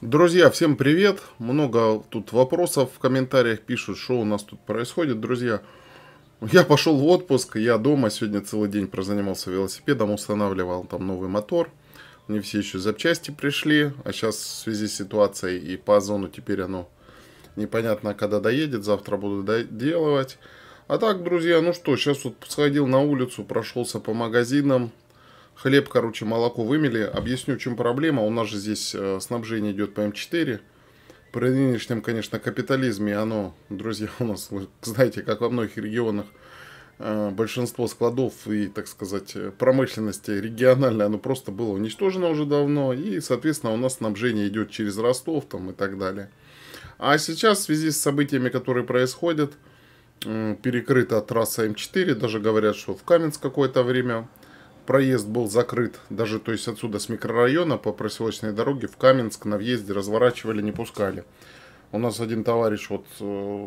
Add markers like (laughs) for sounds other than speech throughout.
Друзья, всем привет! Много тут вопросов в комментариях пишут, что у нас тут происходит, друзья. Я пошел в отпуск, я дома сегодня целый день прозанимался велосипедом, устанавливал там новый мотор. Мне все еще запчасти пришли, а сейчас в связи с ситуацией и по зону теперь оно непонятно, когда доедет, завтра буду доделывать. А так, друзья, ну что, сейчас вот сходил на улицу, прошелся по магазинам, Хлеб, короче, молоко вымели. Объясню, в чем проблема. У нас же здесь э, снабжение идет по М4. Эм При нынешнем, конечно, капитализме оно, друзья, у нас, вы знаете, как во многих регионах, э, большинство складов и, так сказать, э, промышленности региональной, оно просто было уничтожено уже давно. И, соответственно, у нас снабжение идет через Ростов там и так далее. А сейчас в связи с событиями, которые происходят, перекрыта трасса М4. Эм Даже говорят, что в Каменск какое-то время проезд был закрыт. Даже то есть отсюда с микрорайона по проселочной дороге в Каменск на въезде разворачивали, не пускали. У нас один товарищ вот э,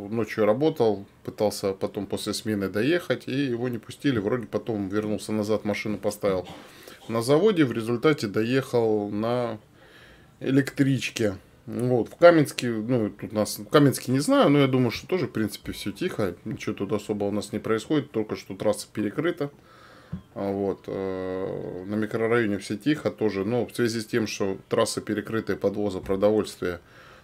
ночью работал, пытался потом после смены доехать, и его не пустили. Вроде потом вернулся назад, машину поставил на заводе. В результате доехал на электричке. Вот, в Каменске, ну, тут нас, в Каменске не знаю, но я думаю, что тоже, в принципе, все тихо, ничего тут особо у нас не происходит, только что трасса перекрыта. А вот. Э, на микрорайоне все тихо тоже. Но в связи с тем, что трассы перекрытая подвоза продовольствия,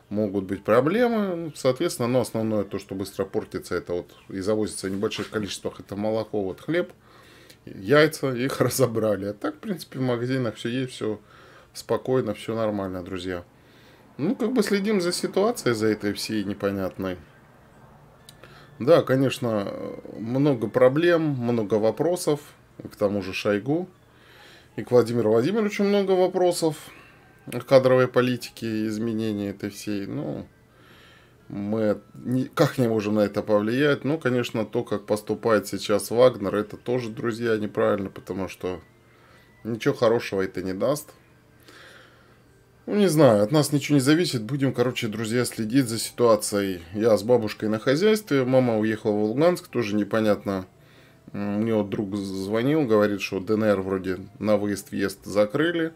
могут быть проблемы. Ну, соответственно, но основное то, что быстро портится, это вот и завозится в небольших количествах, это молоко, вот хлеб, яйца, (laughs) их разобрали. А так, в принципе, в магазинах все есть, все спокойно, все нормально, друзья. Ну, как бы следим за ситуацией, за этой всей непонятной. Да, конечно, э, много проблем, много вопросов к тому же Шойгу, и к Владимиру Владимировичу много вопросов кадровой политики, изменения этой всей. Ну, мы никак не можем на это повлиять. Ну, конечно, то, как поступает сейчас Вагнер, это тоже, друзья, неправильно, потому что ничего хорошего это не даст. Ну, не знаю, от нас ничего не зависит. Будем, короче, друзья, следить за ситуацией. Я с бабушкой на хозяйстве, мама уехала в Луганск, тоже непонятно, мне вот друг звонил, говорит, что ДНР вроде на выезд-въезд закрыли.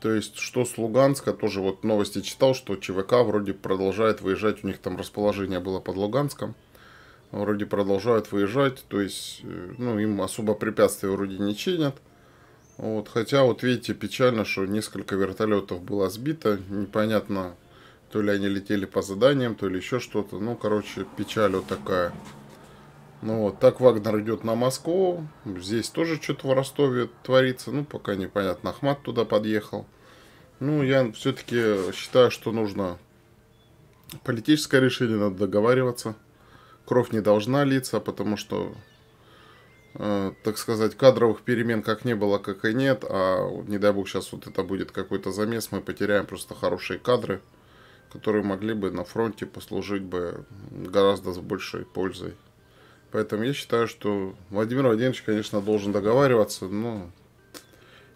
То есть, что с Луганска, тоже вот новости читал, что ЧВК вроде продолжает выезжать, у них там расположение было под Луганском. Вроде продолжают выезжать, то есть, э, ну, им особо препятствий вроде не чинят. Вот, хотя вот видите, печально, что несколько вертолетов было сбито, непонятно, то ли они летели по заданиям, то ли еще что-то. Ну, короче, печаль вот такая. Ну вот, так Вагнер идет на Москву. Здесь тоже что-то в Ростове творится. Ну, пока непонятно. Ахмат туда подъехал. Ну, я все-таки считаю, что нужно политическое решение, надо договариваться. Кровь не должна литься, потому что, э, так сказать, кадровых перемен как не было, как и нет. А не дай бог сейчас вот это будет какой-то замес, мы потеряем просто хорошие кадры, которые могли бы на фронте послужить бы гораздо с большей пользой. Поэтому я считаю, что Владимир Владимирович, конечно, должен договариваться, но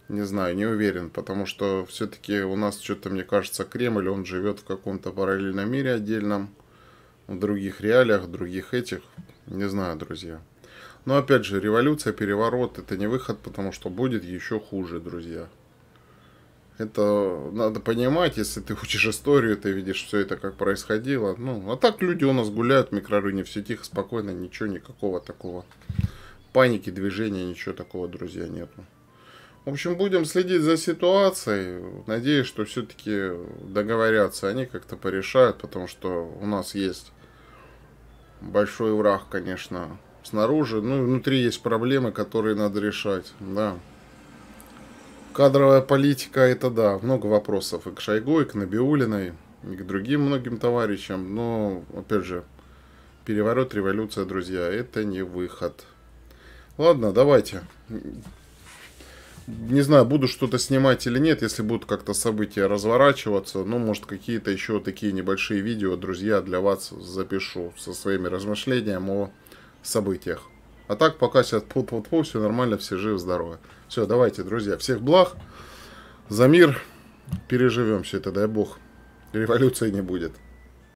не знаю, не уверен, потому что все-таки у нас что-то, мне кажется, Кремль, он живет в каком-то параллельном мире отдельном, в других реалиях, в других этих, не знаю, друзья. Но опять же, революция, переворот, это не выход, потому что будет еще хуже, друзья. Это надо понимать, если ты учишь историю, ты видишь все это, как происходило. Ну, а так люди у нас гуляют в микрорайоне, все тихо, спокойно, ничего, никакого такого паники, движения, ничего такого, друзья, нету. В общем, будем следить за ситуацией. Надеюсь, что все-таки договорятся, они как-то порешают, потому что у нас есть большой враг, конечно, снаружи. Ну, внутри есть проблемы, которые надо решать, да. Кадровая политика – это да, много вопросов и к Шойгу, и к Набиулиной, и к другим многим товарищам. Но, опять же, переворот, революция, друзья, это не выход. Ладно, давайте. Не знаю, буду что-то снимать или нет, если будут как-то события разворачиваться. Ну, может, какие-то еще такие небольшие видео, друзья, для вас запишу со своими размышлениями о событиях. А так пока сейчас пу-пу-пу, все нормально, все живы-здоровы. Все, давайте, друзья, всех благ, за мир, переживем все это, дай бог, революции не будет.